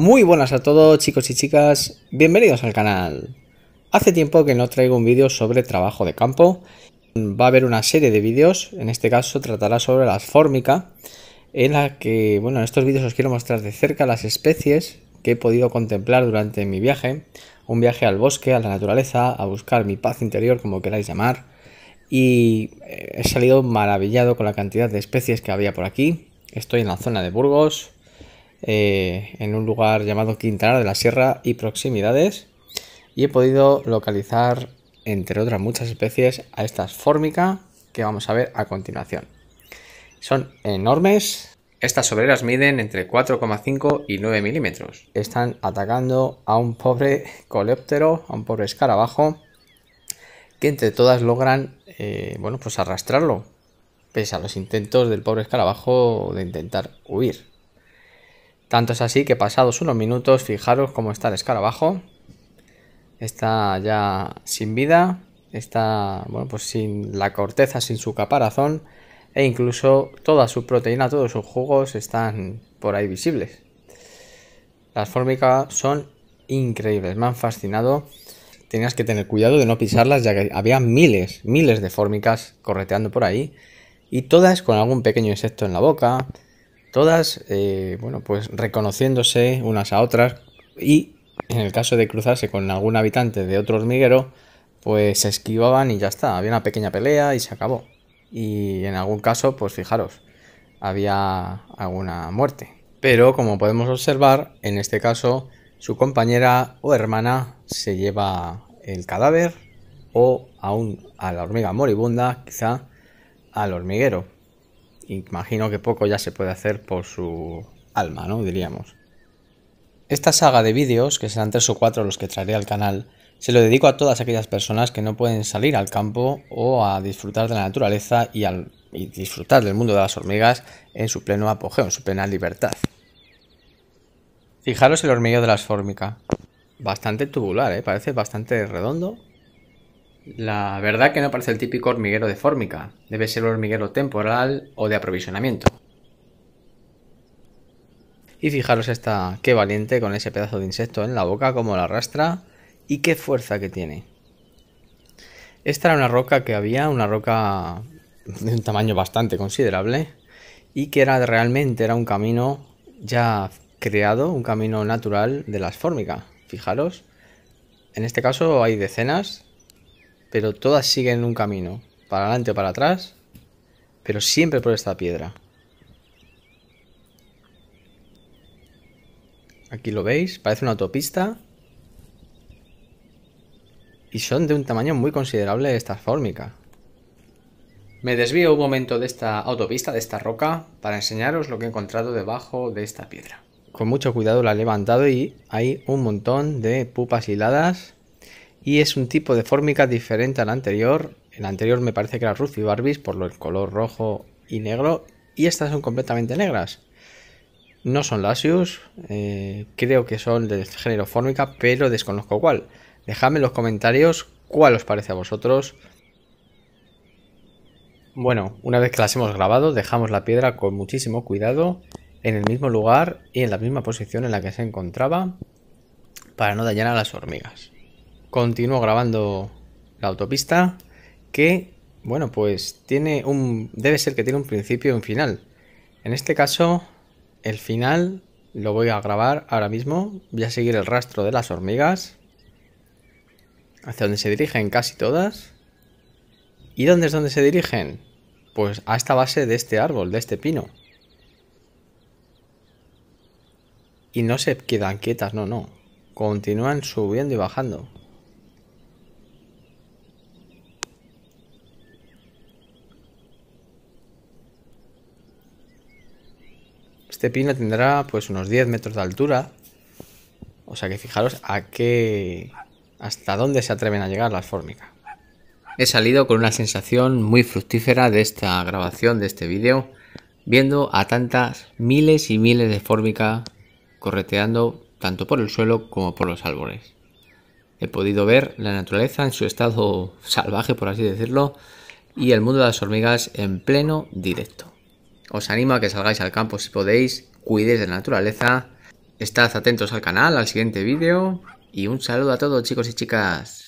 Muy buenas a todos chicos y chicas, bienvenidos al canal. Hace tiempo que no traigo un vídeo sobre trabajo de campo. Va a haber una serie de vídeos, en este caso tratará sobre la fórmica, en la que, bueno, en estos vídeos os quiero mostrar de cerca las especies que he podido contemplar durante mi viaje, un viaje al bosque, a la naturaleza, a buscar mi paz interior, como queráis llamar, y eh, he salido maravillado con la cantidad de especies que había por aquí. Estoy en la zona de Burgos, eh, en un lugar llamado Quintana de la Sierra y proximidades y he podido localizar, entre otras muchas especies, a estas fórmica que vamos a ver a continuación. Son enormes. Estas obreras miden entre 4,5 y 9 milímetros. Están atacando a un pobre coleóptero, a un pobre escarabajo, que entre todas logran, eh, bueno, pues arrastrarlo, pese a los intentos del pobre escarabajo de intentar huir. Tanto es así que pasados unos minutos, fijaros cómo está el escarabajo. Está ya sin vida, está bueno, pues sin la corteza, sin su caparazón e incluso toda su proteína, todos sus jugos están por ahí visibles. Las fórmicas son increíbles, me han fascinado. Tenías que tener cuidado de no pisarlas ya que había miles, miles de fórmicas correteando por ahí y todas con algún pequeño insecto en la boca, todas, eh, bueno, pues reconociéndose unas a otras y en el caso de cruzarse con algún habitante de otro hormiguero, pues se esquivaban y ya está, había una pequeña pelea y se acabó. Y en algún caso, pues fijaros, había alguna muerte. Pero como podemos observar, en este caso su compañera o hermana se lleva el cadáver o aún a la hormiga moribunda, quizá al hormiguero imagino que poco ya se puede hacer por su alma, ¿no? Diríamos. Esta saga de vídeos, que serán tres o cuatro los que traeré al canal, se lo dedico a todas aquellas personas que no pueden salir al campo o a disfrutar de la naturaleza y, al, disfrutar del mundo de las hormigas en su pleno apogeo, en su plena libertad. Fijaros el hormigueo de las fórmica. Bastante tubular, ¿eh? parece bastante redondo la verdad que no parece el típico hormiguero de fórmica. Debe ser un hormiguero temporal o de aprovisionamiento. Y fijaros esta, qué valiente con ese pedazo de insecto en la boca, como la arrastra y qué fuerza que tiene. Esta era una roca que había, una roca de un tamaño bastante considerable y que era realmente era un camino ya creado, un camino natural de las fórmicas. Fijaros, en este caso hay decenas pero todas siguen un camino, para adelante o para atrás, pero siempre por esta piedra. Aquí lo veis, parece una autopista. Y son de un tamaño muy considerable estas fórmicas. Me desvío un momento de esta autopista, de esta roca, para enseñaros lo que he encontrado debajo de esta piedra. Con mucho cuidado la he levantado y hay un montón de pupas hiladas y es un tipo de fórmica diferente al anterior. El anterior me parece que era y Barbies por el color rojo y negro y estas son completamente negras. No son Lasius, eh, creo que son del género fórmica, pero desconozco cuál. Dejadme en los comentarios cuál os parece a vosotros. Bueno, una vez que las hemos grabado, dejamos la piedra con muchísimo cuidado en el mismo lugar y en la misma posición en la que se encontraba para no dañar a las hormigas continúo grabando la autopista que, bueno, pues tiene un... debe ser que tiene un principio y un final. En este caso, el final lo voy a grabar ahora mismo. Voy a seguir el rastro de las hormigas, hacia donde se dirigen casi todas. ¿Y dónde es donde se dirigen? Pues a esta base de este árbol, de este pino. Y no se quedan quietas, no, no. Continúan subiendo y bajando. Este pino tendrá pues unos 10 metros de altura. O sea que fijaros a qué... hasta dónde se atreven a llegar las fórmicas. He salido con una sensación muy fructífera de esta grabación, de este vídeo, viendo a tantas miles y miles de fórmica correteando tanto por el suelo como por los árboles. He podido ver la naturaleza en su estado salvaje, por así decirlo, y el mundo de las hormigas en pleno directo. Os animo a que salgáis al campo si podéis, cuidéis de la naturaleza, estad atentos al canal, al siguiente vídeo y un saludo a todos chicos y chicas.